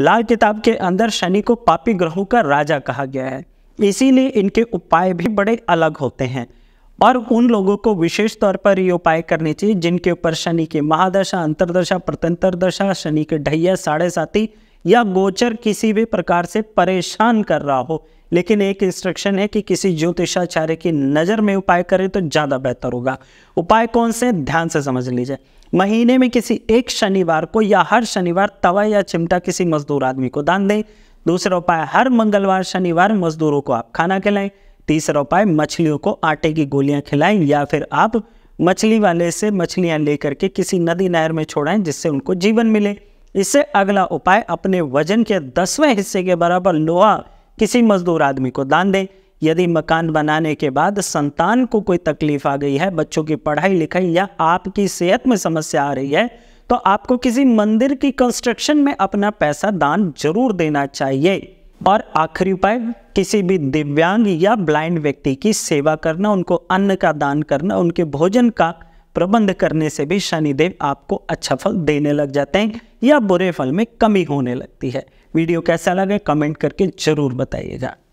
लाल किताब के अंदर शनि को पापी ग्रहों का राजा कहा गया है इसीलिए इनके उपाय भी बड़े अलग होते हैं और उन लोगों को विशेष तौर पर ये उपाय करने चाहिए जिनके ऊपर शनि की महादशा अंतरदशा प्रत्यंतर दशा शनि के ढैया साढ़े साथी या गोचर किसी भी प्रकार से परेशान कर रहा हो लेकिन एक इंस्ट्रक्शन है कि किसी ज्योतिषाचार्य की नज़र में उपाय करें तो ज़्यादा बेहतर होगा उपाय कौन से ध्यान से समझ लीजिए महीने में किसी एक शनिवार को या हर शनिवार तवा या चिमटा किसी मजदूर आदमी को दान दें दूसरा उपाय हर मंगलवार शनिवार मजदूरों को आप खाना खिलाएं तीसरा उपाय मछलियों को आटे की गोलियां खिलाएं या फिर आप मछली वाले से मछलियां लेकर के किसी नदी नहर में छोड़ाएं जिससे उनको जीवन मिले इससे अगला उपाय अपने वजन के दसवें हिस्से के बराबर लोहा किसी मजदूर आदमी को दान दें यदि मकान बनाने के बाद संतान को कोई तकलीफ आ गई है बच्चों की पढ़ाई लिखाई या आपकी सेहत में समस्या आ रही है तो आपको किसी मंदिर की कंस्ट्रक्शन में अपना पैसा दान जरूर देना चाहिए और आखिरी उपाय किसी भी दिव्यांग या ब्लाइंड व्यक्ति की सेवा करना उनको अन्न का दान करना उनके भोजन का प्रबंध करने से भी शनिदेव आपको अच्छा फल देने लग जाते हैं या बुरे फल में कमी होने लगती है वीडियो कैसा लगे कमेंट करके ज़रूर बताइएगा